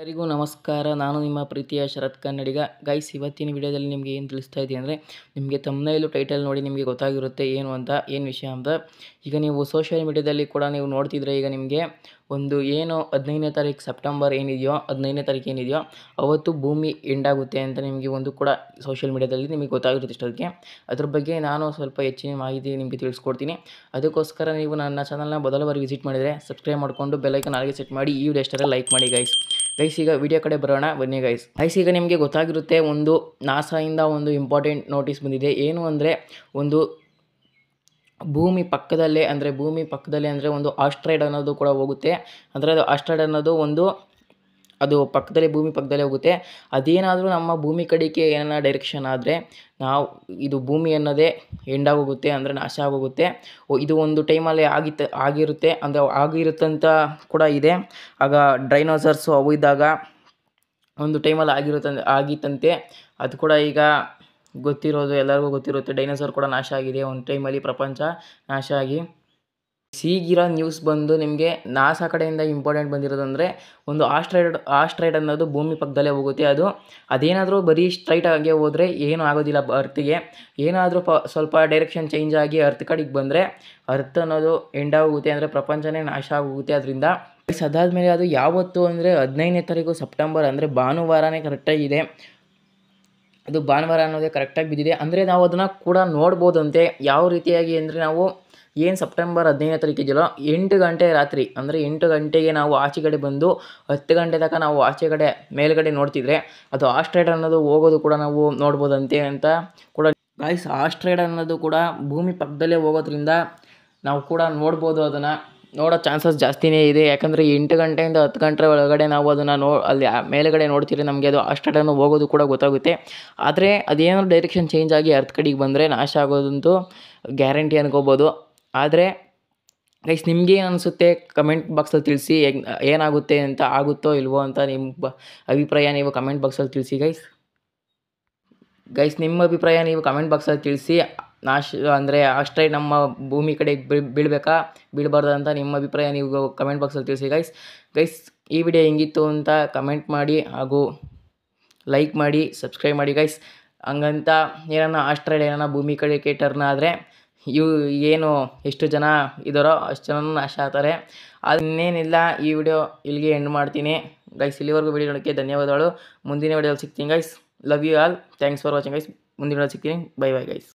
ಎಲ್ಲರಿಗೂ ನಮಸ್ಕಾರ ನಾನು ನಿಮ್ಮ ಪ್ರೀತಿಯ ಶರತ್ ಕನ್ನಡಿಗ ಗೈಸ್ ಇವತ್ತಿನ ವಿಡಿಯೋದಲ್ಲಿ ನಿಮಗೆ ಏನು ತಿಳಿಸ್ತಾ ಇದೆ ಅಂದರೆ ನಿಮಗೆ ತಮ್ಮನೇಲು ಟೈಟಲ್ ನೋಡಿ ನಿಮಗೆ ಗೊತ್ತಾಗಿರುತ್ತೆ ಏನು ಅಂತ ಏನು ವಿಷಯ ಅಂತ ಈಗ ನೀವು ಸೋಷಿಯಲ್ ಮೀಡ್ಯಾದಲ್ಲಿ ಕೂಡ ನೀವು ನೋಡ್ತಿದ್ರೆ ಈಗ ನಿಮಗೆ ಒಂದು ಏನು ಹದಿನೈದನೇ ತಾರೀಕು ಸೆಪ್ಟೆಂಬರ್ ಏನಿದೆಯೋ ಹದಿನೈದನೇ ತಾರೀಕು ಏನಿದೆಯೋ ಅವತ್ತು ಭೂಮಿ ಎಂಡ್ ಆಗುತ್ತೆ ಅಂತ ನಿಮಗೆ ಒಂದು ಕೂಡ ಸೋಷಿಯಲ್ ಮೀಡ್ಯಾದಲ್ಲಿ ನಿಮಗೆ ಗೊತ್ತಾಗಿರುತ್ತೆ ಇಷ್ಟೊತ್ತಿಗೆ ಅದ್ರ ಬಗ್ಗೆ ನಾನು ಸ್ವಲ್ಪ ಹೆಚ್ಚಿನ ಮಾಹಿತಿ ನಿಮಗೆ ತಿಳಿಸ್ಕೊಡ್ತೀನಿ ಅದಕ್ಕೋಸ್ಕರ ನೀವು ನನ್ನ ಚಾನಲ್ನ ಮೊದಲ ಬಾರಿ ವಿಸಿಟ್ ಮಾಡಿದರೆ ಸಬ್ಸ್ಕ್ರೈಬ್ ಮಾಡಿಕೊಂಡು ಬೆಲ್ಲೈಕನ್ ಆಗಿ ಸೆಟ್ ಮಾಡಿ ಈ ವಿಡಿಯೋ ಅಷ್ಟರ ಲೈಕ್ ಮಾಡಿ ಗೈಸ್ ಗೈಸ್ ಈಗ ವಿಡಿಯೋ ಕಡೆ ಬರೋಣ ಬನ್ನಿ ಗೈಸ್ ಗೈಸ್ ಈಗ ನಿಮಗೆ ಗೊತ್ತಾಗಿರುತ್ತೆ ಒಂದು ನಾಸಾಯಿಂದ ಒಂದು ಇಂಪಾರ್ಟೆಂಟ್ ನೋಟಿಸ್ ಬಂದಿದೆ ಏನು ಅಂದರೆ ಒಂದು ಭೂಮಿ ಪಕ್ಕದಲ್ಲೇ ಅಂದರೆ ಭೂಮಿ ಪಕ್ಕದಲ್ಲೇ ಅಂದರೆ ಒಂದು ಆಸ್ಟ್ರೈಡ್ ಅನ್ನೋದು ಕೂಡ ಹೋಗುತ್ತೆ ಅಂದರೆ ಅದು ಆಸ್ಟ್ರೈಡ್ ಅನ್ನೋದು ಒಂದು ಅದು ಪಕ್ಕದಲ್ಲಿ ಭೂಮಿ ಪಕ್ಕದಲ್ಲೇ ಹೋಗುತ್ತೆ ಅದೇನಾದರೂ ನಮ್ಮ ಭೂಮಿ ಕಡಿಕೆ ಏನನ್ನ ಡೈರೆಕ್ಷನ್ ಆದರೆ ನಾವು ಇದು ಭೂಮಿ ಅನ್ನೋದೇ ಎಂಡಾಗೋಗುತ್ತೆ ಅಂದರೆ ನಾಶ ಆಗೋಗುತ್ತೆ ಇದು ಒಂದು ಟೈಮಲ್ಲಿ ಆಗಿತ್ತ ಆಗಿರುತ್ತೆ ಅಂದರೆ ಆಗಿರುತ್ತಂತ ಕೂಡ ಇದೆ ಆಗ ಡ್ರೈನೋಸರ್ಸು ಅವು ಇದ್ದಾಗ ಒಂದು ಟೈಮಲ್ಲಿ ಆಗಿರುತ್ತೆ ಆಗಿತ್ತಂತೆ ಅದು ಕೂಡ ಈಗ ಗೊತ್ತಿರೋದು ಎಲ್ಲರಿಗೂ ಗೊತ್ತಿರುತ್ತೆ ಡೈನೋಸರ್ ಕೂಡ ನಾಶ ಆಗಿದೆ ಒಂದು ಟೈಮಲ್ಲಿ ಪ್ರಪಂಚ ನಾಶ ಆಗಿ ಸೀಗಿರೋ ನ್ಯೂಸ್ ಬಂದು ನಿಮಗೆ ನಾಸಾ ಕಡೆಯಿಂದ ಇಂಪಾರ್ಟೆಂಟ್ ಬಂದಿರೋದಂದರೆ ಒಂದು ಆಸ್ಟ್ರೈಡ್ ಆಸ್ಟ್ರೈಡ್ ಅನ್ನೋದು ಭೂಮಿ ಪಕ್ಕದಲ್ಲೇ ಹೋಗುತ್ತೆ ಅದು ಅದೇನಾದರೂ ಬರೀ ಸ್ಟ್ರೈಟ್ ಆಗಿ ಹೋದರೆ ಏನೂ ಆಗೋದಿಲ್ಲ ಅರ್ತಿಗೆ ಏನಾದರೂ ಪ ಸ್ವಲ್ಪ ಡೈರೆಕ್ಷನ್ ಚೇಂಜ್ ಆಗಿ ಅರ್ತ್ ಕಡೆಗೆ ಬಂದರೆ ಅರ್ತ್ ಅನ್ನೋದು ಎಂಡ್ ಆಗೋಗುತ್ತೆ ಅಂದರೆ ಪ್ರಪಂಚನೇ ನಾಶ ಆಗುತ್ತೆ ಅದರಿಂದ ಮೇಲೆ ಅದು ಯಾವತ್ತು ಅಂದರೆ ಹದಿನೈದನೇ ತಾರೀಕು ಸೆಪ್ಟೆಂಬರ್ ಅಂದರೆ ಭಾನುವಾರನೇ ಕರೆಕ್ಟಾಗಿದೆ ಅದು ಭಾನುವಾರ ಅನ್ನೋದೇ ಕರೆಕ್ಟಾಗಿ ಬಿದ್ದಿದೆ ಅಂದರೆ ನಾವು ಅದನ್ನು ಕೂಡ ನೋಡ್ಬೋದಂತೆ ಯಾವ ರೀತಿಯಾಗಿ ಅಂದರೆ ನಾವು ಏನು ಸೆಪ್ಟೆಂಬರ್ ಹದಿನೈದನೇ ಇದೆಯಲ್ಲ ಎಂಟು ಗಂಟೆ ರಾತ್ರಿ ಅಂದರೆ ಎಂಟು ಗಂಟೆಗೆ ನಾವು ಆಚೆ ಕಡೆ ಬಂದು ಹತ್ತು ಗಂಟೆ ತನಕ ನಾವು ಆಚೆ ಕಡೆ ಮೇಲುಗಡೆ ನೋಡ್ತಿದ್ರೆ ಅದು ಆಸ್ಟ್ರೈಡ್ ಅನ್ನೋದು ಹೋಗೋದು ಕೂಡ ನಾವು ನೋಡ್ಬೋದಂತೆ ಅಂತ ಕೂಡ ಗಾಯ್ಸ್ ಆಸ್ಟ್ರೇಡ್ ಅನ್ನೋದು ಕೂಡ ಭೂಮಿ ಪಕ್ಕದಲ್ಲೇ ಹೋಗೋದ್ರಿಂದ ನಾವು ಕೂಡ ನೋಡ್ಬೋದು ಅದನ್ನು ನೋಡೋ ಚಾನ್ಸಸ್ ಜಾಸ್ತಿನೇ ಇದೆ ಯಾಕಂದರೆ ಎಂಟು ಗಂಟೆಯಿಂದ ಹತ್ತು ಗಂಟೆ ಒಳಗಡೆ ನಾವು ಅದನ್ನು ನೋ ಅಲ್ಲಿ ಮೇಲುಗಡೆ ನೋಡ್ತೀರಿ ನಮಗೆ ಅದು ಅನ್ನು ಹೋಗೋದು ಕೂಡ ಗೊತ್ತಾಗುತ್ತೆ ಆದರೆ ಅದೇನಾದ್ರು ಡೈರೆಕ್ಷನ್ ಚೇಂಜ್ ಆಗಿ ಅರ್ಥ ಕಡೆಗೆ ಬಂದರೆ ನಾಶ ಆಗೋದಂತೂ ಗ್ಯಾರಂಟಿ ಅನ್ಕೋಬೋದು ಆದರೆ ಗೈಸ್ ನಿಮ್ಗೆ ಏನು ಅನಿಸುತ್ತೆ ಕಮೆಂಟ್ ಬಾಕ್ಸಲ್ಲಿ ತಿಳಿಸಿ ಏನಾಗುತ್ತೆ ಅಂತ ಆಗುತ್ತೋ ಇಲ್ವೋ ಅಂತ ನಿಮ್ಮ ಬ ಅಭಿಪ್ರಾಯ ನೀವು ಕಮೆಂಟ್ ಬಾಕ್ಸಲ್ಲಿ ತಿಳಿಸಿ ಗೈಸ್ ಗೈಸ್ ನಿಮ್ಮ ಅಭಿಪ್ರಾಯ ನೀವು ಕಮೆಂಟ್ ಬಾಕ್ಸಲ್ಲಿ ತಿಳಿಸಿ ನಾಶ ಅಂದರೆ ಅಷ್ಟೇ ನಮ್ಮ ಭೂಮಿ ಕಡೆ ಬೀಳಬೇಕಾ ಬೀಳಬಾರ್ದು ಅಂತ ನಿಮ್ಮ ಅಭಿಪ್ರಾಯ ನೀವು ಕಮೆಂಟ್ ಬಾಕ್ಸಲ್ಲಿ ತಿಳಿಸಿ ಗೈಸ್ ಗೈಸ್ ಈ ವಿಡಿಯೋ ಹೆಂಗಿತ್ತು ಅಂತ ಕಮೆಂಟ್ ಮಾಡಿ ಹಾಗೂ ಲೈಕ್ ಮಾಡಿ ಸಬ್ಸ್ಕ್ರೈಬ್ ಮಾಡಿ ಗೈಸ್ ಹಂಗಂತ ಏನಾರ ಆಸ್ಟ್ರೈಡ್ ಏನಾರ ಭೂಮಿ ಕಡೆ ಟರ್ನ್ ಆದರೆ ಇವು ಏನು ಎಷ್ಟು ಜನ ಇದ್ದಾರೋ ಅಷ್ಟು ಜನ ನಾಶ ಆಗ್ತಾರೆ ಅದು ಇನ್ನೇನಿಲ್ಲ ಈ ವಿಡಿಯೋ ಇಲ್ಲಿಗೆ ಎಂಡ್ ಮಾಡ್ತೀನಿ ಗೈಸ್ ಇಲ್ಲಿವರೆಗೂ ವಿಡಿಯೋ ನೋಡೋಕ್ಕೆ ಧನ್ಯವಾದಗಳು ಮುಂದಿನ ವಿಡಿಯೋಲಿ ಸಿಗ್ತೀನಿ guys love you all thanks for watching guys ಮುಂದಿನ ವಿಡಿಯೋ ಸಿಗ್ತೀನಿ ಬೈ ಬೈ ಗೈಸ್